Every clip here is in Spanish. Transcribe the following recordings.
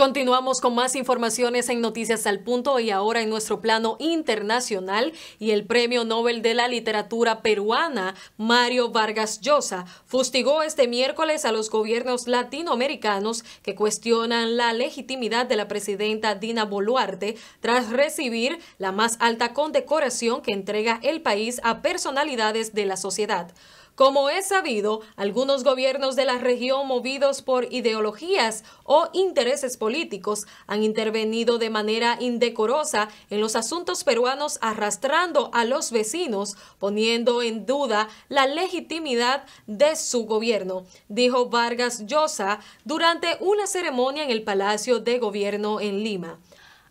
Continuamos con más informaciones en Noticias al Punto y ahora en nuestro plano internacional y el Premio Nobel de la Literatura Peruana, Mario Vargas Llosa, fustigó este miércoles a los gobiernos latinoamericanos que cuestionan la legitimidad de la presidenta Dina Boluarte tras recibir la más alta condecoración que entrega el país a personalidades de la sociedad. Como es sabido, algunos gobiernos de la región movidos por ideologías o intereses políticos han intervenido de manera indecorosa en los asuntos peruanos arrastrando a los vecinos, poniendo en duda la legitimidad de su gobierno, dijo Vargas Llosa durante una ceremonia en el Palacio de Gobierno en Lima.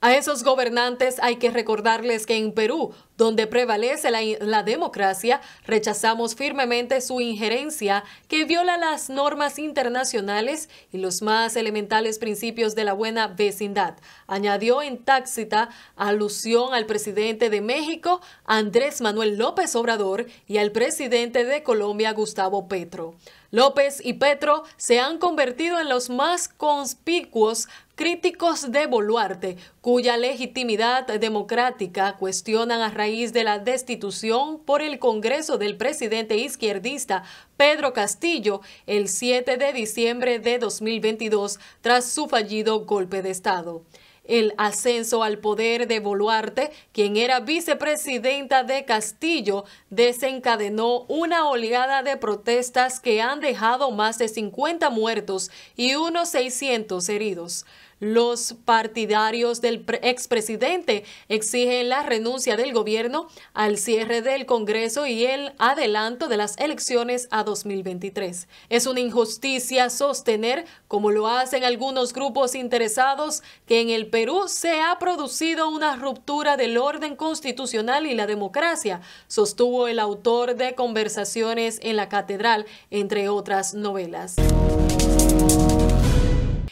A esos gobernantes hay que recordarles que en Perú, donde prevalece la, democracia, rechazamos firmemente su injerencia que viola las normas internacionales y los más elementales principios de la buena vecindad, añadió en Táxita alusión al presidente de México, Andrés Manuel López Obrador, y al presidente de Colombia, Gustavo Petro. López y Petro se han convertido en los más conspicuos Críticos de Boluarte, cuya legitimidad democrática cuestionan a raíz de la destitución por el Congreso del presidente izquierdista Pedro Castillo el 7 de diciembre de 2022 tras su fallido golpe de Estado el ascenso al poder de Boluarte, quien era vicepresidenta de Castillo, desencadenó una oleada de protestas que han dejado más de 50 muertos y unos 600 heridos. Los partidarios del expresidente exigen la renuncia del gobierno al cierre del Congreso y el adelanto de las elecciones a 2023. Es una injusticia sostener, como lo hacen algunos grupos interesados, que en el Perú se ha producido una ruptura del orden constitucional y la democracia, sostuvo el autor de Conversaciones en la Catedral, entre otras novelas.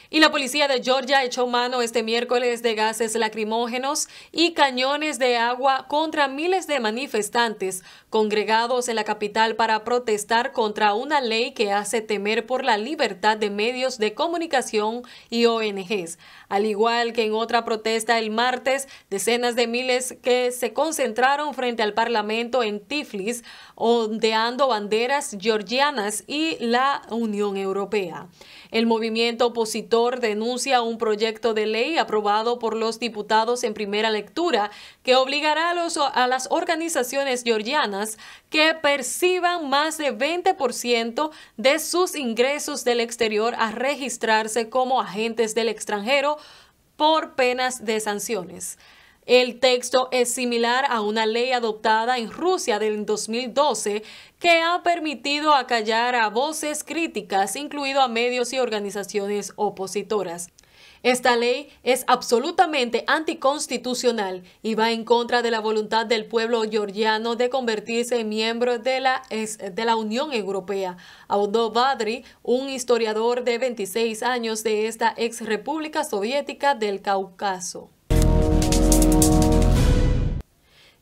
Y la policía de Georgia echó mano este miércoles de gases lacrimógenos y cañones de agua contra miles de manifestantes congregados en la capital para protestar contra una ley que hace temer por la libertad de medios de comunicación y ONGs. Al igual que en otra protesta el martes, decenas de miles que se concentraron frente al Parlamento en Tiflis, ondeando banderas georgianas y la Unión Europea. El movimiento opositor denuncia un proyecto de ley aprobado por los diputados en primera lectura que obligará a, las organizaciones georgianas que perciban más de 20% de sus ingresos del exterior a registrarse como agentes del extranjero por penas de sanciones. El texto es similar a una ley adoptada en Rusia del 2012 que ha permitido acallar a voces críticas, incluido a medios y organizaciones opositoras. Esta ley es absolutamente anticonstitucional y va en contra de la voluntad del pueblo georgiano de convertirse en miembro de la, Unión Europea. Audo Badri, un historiador de 26 años de esta ex república soviética del Cáucaso.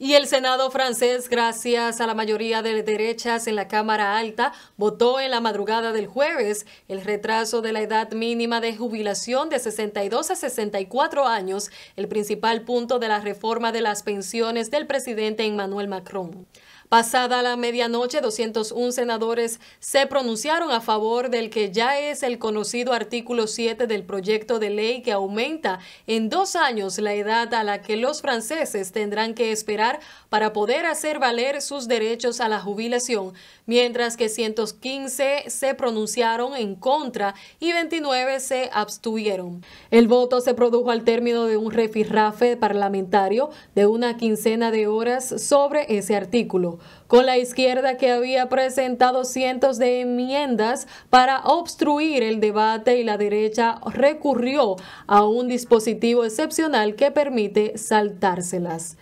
Y el Senado francés, gracias a la mayoría de derechas en la Cámara Alta, votó en la madrugada del jueves el retraso de la edad mínima de jubilación de 62 a 64 años, el principal punto de la reforma de las pensiones del presidente Emmanuel Macron. Pasada la medianoche, 201 senadores se pronunciaron a favor del que ya es el conocido artículo 7 del proyecto de ley que aumenta en dos años la edad a la que los franceses tendrán que esperar para poder hacer valer sus derechos a la jubilación, mientras que 115 se pronunciaron en contra y 29 se abstuvieron. El voto se produjo al término de un refirrafe parlamentario de una quincena de horas sobre ese artículo con la izquierda que había presentado cientos de enmiendas para obstruir el debate y la derecha recurrió a un dispositivo excepcional que permite saltárselas.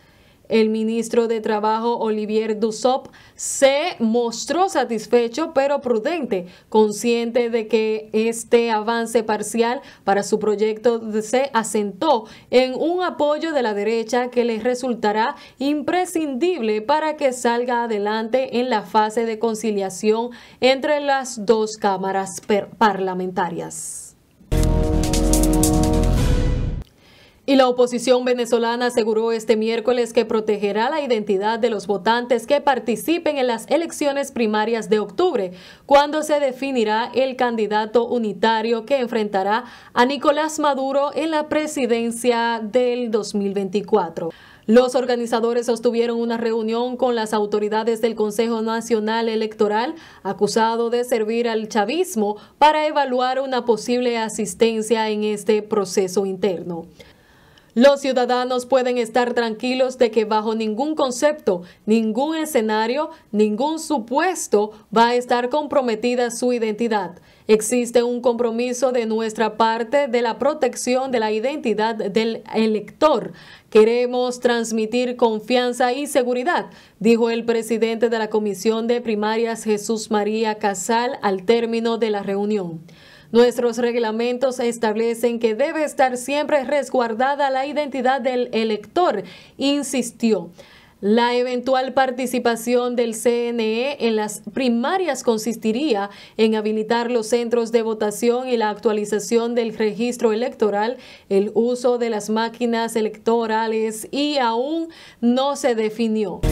El ministro de Trabajo, Olivier Dussop, se mostró satisfecho pero prudente, consciente de que este avance parcial para su proyecto se asentó en un apoyo de la derecha que le resultará imprescindible para que salga adelante en la fase de conciliación entre las dos cámaras parlamentarias. Y la oposición venezolana aseguró este miércoles que protegerá la identidad de los votantes que participen en las elecciones primarias de octubre, cuando se definirá el candidato unitario que enfrentará a Nicolás Maduro en la presidencia del 2024. Los organizadores sostuvieron una reunión con las autoridades del Consejo Nacional Electoral, acusado de servir al chavismo, para evaluar una posible asistencia en este proceso interno. Los ciudadanos pueden estar tranquilos de que bajo ningún concepto, ningún escenario, ningún supuesto va a estar comprometida su identidad. Existe un compromiso de nuestra parte de la protección de la identidad del elector. Queremos transmitir confianza y seguridad, dijo el presidente de la Comisión de Primarias Jesús María Casal al término de la reunión. Nuestros reglamentos establecen que debe estar siempre resguardada la identidad del elector, insistió. La eventual participación del CNE en las primarias consistiría en habilitar los centros de votación y la actualización del registro electoral, el uso de las máquinas electorales y aún no se definió.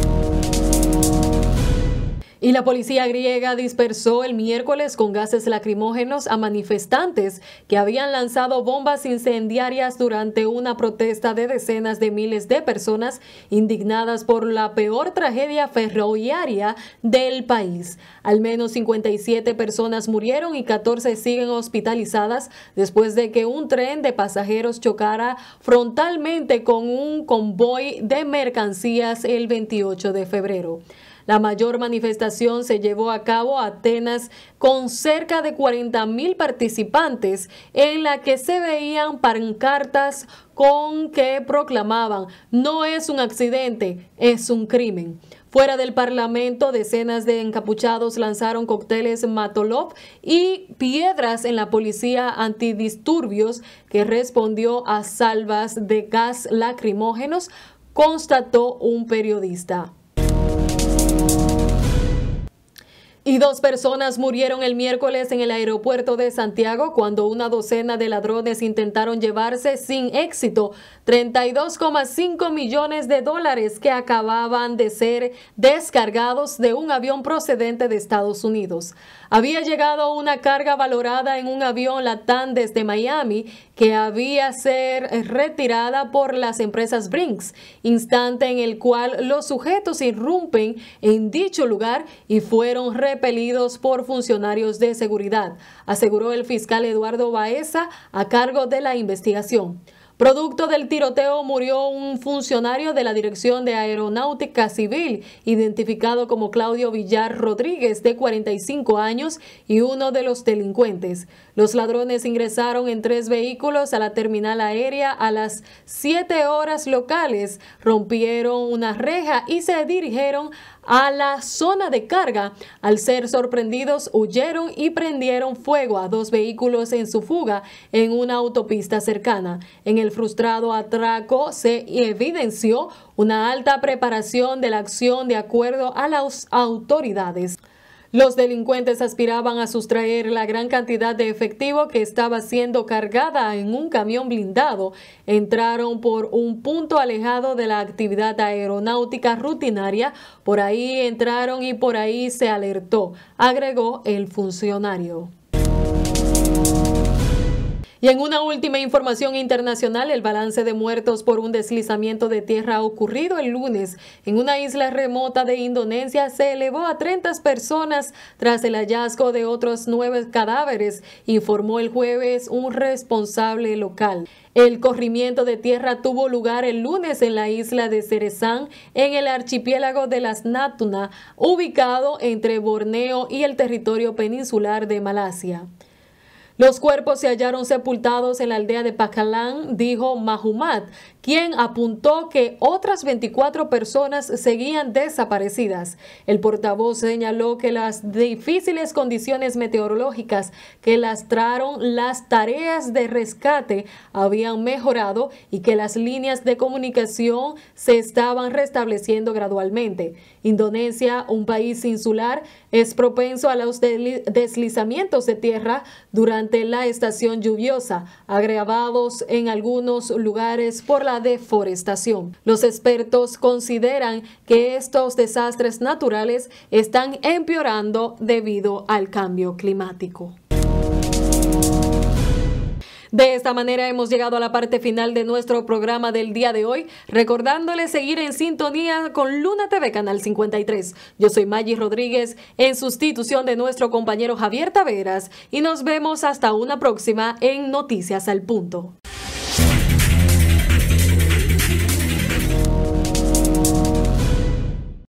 Y la policía griega dispersó el miércoles con gases lacrimógenos a manifestantes que habían lanzado bombas incendiarias durante una protesta de decenas de miles de personas indignadas por la peor tragedia ferroviaria del país. Al menos 57 personas murieron y 14 siguen hospitalizadas después de que un tren de pasajeros chocara frontalmente con un convoy de mercancías el 28 de febrero. La mayor manifestación se llevó a cabo a Atenas con cerca de 40 mil participantes en la que se veían pancartas con que proclamaban no es un accidente, es un crimen. Fuera del Parlamento, decenas de encapuchados lanzaron cócteles Matolov y piedras en la policía antidisturbios que respondió a salvas de gas lacrimógenos, constató un periodista. Y dos personas murieron el miércoles en el aeropuerto de Santiago cuando una docena de ladrones intentaron llevarse sin éxito 32,5 millones de dólares que acababan de ser descargados de un avión procedente de Estados Unidos. Había llegado una carga valorada en un avión Latam desde Miami que había ser retirada por las empresas Brinks, instante en el cual los sujetos irrumpen en dicho lugar y fueron retirados pelidos por funcionarios de seguridad, aseguró el fiscal Eduardo Baeza a cargo de la investigación. Producto del tiroteo murió un funcionario de la Dirección de Aeronáutica Civil, identificado como Claudio Villar Rodríguez, de 45 años, y uno de los delincuentes. Los ladrones ingresaron en tres vehículos a la terminal aérea a las 7 horas locales, rompieron una reja y se dirigieron a la zona de carga. Al ser sorprendidos, huyeron y prendieron fuego a dos vehículos en su fuga en una autopista cercana. En el frustrado atraco se evidenció una alta preparación de la acción de acuerdo a las autoridades. Los delincuentes aspiraban a sustraer la gran cantidad de efectivo que estaba siendo cargada en un camión blindado. Entraron por un punto alejado de la actividad aeronáutica rutinaria. Por ahí entraron y por ahí se alertó, agregó el funcionario. Y en una última información internacional, el balance de muertos por un deslizamiento de tierra ocurrido el lunes en una isla remota de Indonesia se elevó a 30 personas tras el hallazgo de otros nueve cadáveres, informó el jueves un responsable local. El corrimiento de tierra tuvo lugar el lunes en la isla de Cerezán, en el archipiélago de las Natuna, ubicado entre Borneo y el territorio peninsular de Malasia. Los cuerpos se hallaron sepultados en la aldea de Pacalán, dijo Mahumat, quien apuntó que otras 24 personas seguían desaparecidas. El portavoz señaló que las difíciles condiciones meteorológicas que lastraron las tareas de rescate habían mejorado y que las líneas de comunicación se estaban restableciendo gradualmente. Indonesia, un país insular, es propenso a los deslizamientos de tierra durante la estación lluviosa, agravados en algunos lugares por la deforestación. Los expertos consideran que estos desastres naturales están empeorando debido al cambio climático. De esta manera hemos llegado a la parte final de nuestro programa del día de hoy, recordándoles seguir en sintonía con Luna TV Canal 53. Yo soy Maggie Rodríguez en sustitución de nuestro compañero Javier Taveras y nos vemos hasta una próxima en Noticias al Punto.